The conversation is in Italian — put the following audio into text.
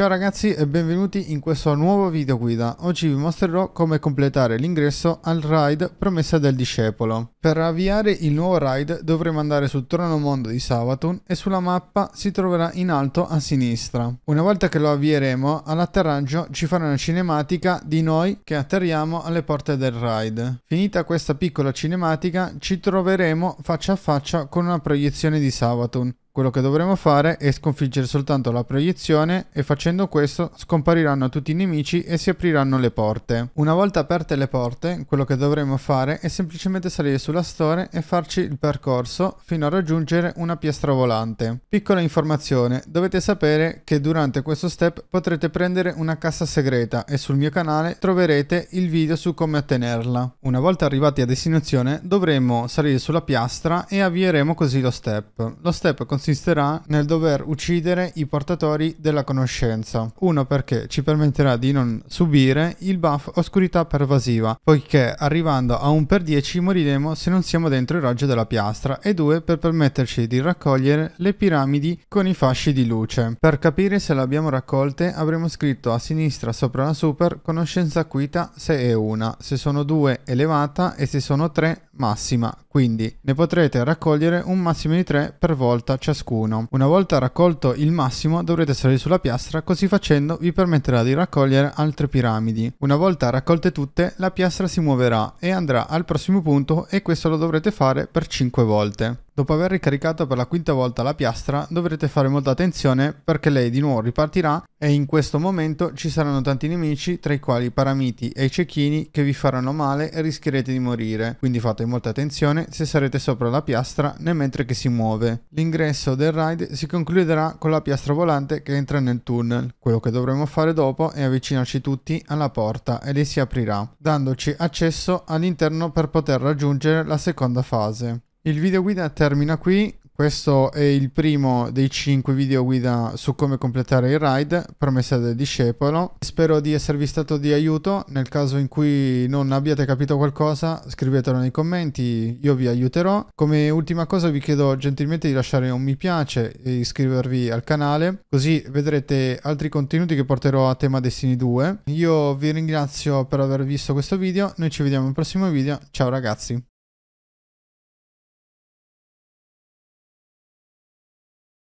Ciao ragazzi e benvenuti in questo nuovo video guida. Oggi vi mostrerò come completare l'ingresso al raid Promessa del Discepolo. Per avviare il nuovo raid dovremo andare sul Trono Mondo di Savatun e sulla mappa si troverà in alto a sinistra. Una volta che lo avvieremo, all'atterraggio ci farà una cinematica di noi che atterriamo alle porte del raid. Finita questa piccola cinematica ci troveremo faccia a faccia con una proiezione di Savatun quello che dovremo fare è sconfiggere soltanto la proiezione e facendo questo scompariranno tutti i nemici e si apriranno le porte. Una volta aperte le porte, quello che dovremo fare è semplicemente salire sulla store e farci il percorso fino a raggiungere una piastra volante. Piccola informazione, dovete sapere che durante questo step potrete prendere una cassa segreta e sul mio canale troverete il video su come ottenerla. Una volta arrivati a destinazione dovremo salire sulla piastra e avvieremo così lo step. Lo step consiste consisterà nel dover uccidere i portatori della conoscenza. Uno perché ci permetterà di non subire il buff oscurità pervasiva, poiché arrivando a 1 per 10 moriremo se non siamo dentro il raggio della piastra, e due per permetterci di raccogliere le piramidi con i fasci di luce. Per capire se le abbiamo raccolte avremo scritto a sinistra sopra la super conoscenza quita se è una, se sono due elevata e se sono tre massima, quindi ne potrete raccogliere un massimo di 3 per volta ciascuno. Una volta raccolto il massimo dovrete salire sulla piastra, così facendo vi permetterà di raccogliere altre piramidi. Una volta raccolte tutte la piastra si muoverà e andrà al prossimo punto e questo lo dovrete fare per 5 volte. Dopo aver ricaricato per la quinta volta la piastra dovrete fare molta attenzione perché lei di nuovo ripartirà e in questo momento ci saranno tanti nemici tra i quali i paramiti e i cecchini che vi faranno male e rischierete di morire, quindi fate molta attenzione se sarete sopra la piastra né mentre che si muove. L'ingresso del ride si concluderà con la piastra volante che entra nel tunnel, quello che dovremo fare dopo è avvicinarci tutti alla porta e lei si aprirà, dandoci accesso all'interno per poter raggiungere la seconda fase. Il video guida termina qui, questo è il primo dei 5 video guida su come completare il ride, promessa del discepolo. Spero di esservi stato di aiuto, nel caso in cui non abbiate capito qualcosa scrivetelo nei commenti, io vi aiuterò. Come ultima cosa vi chiedo gentilmente di lasciare un mi piace e iscrivervi al canale, così vedrete altri contenuti che porterò a tema Destiny 2. Io vi ringrazio per aver visto questo video, noi ci vediamo al prossimo video, ciao ragazzi!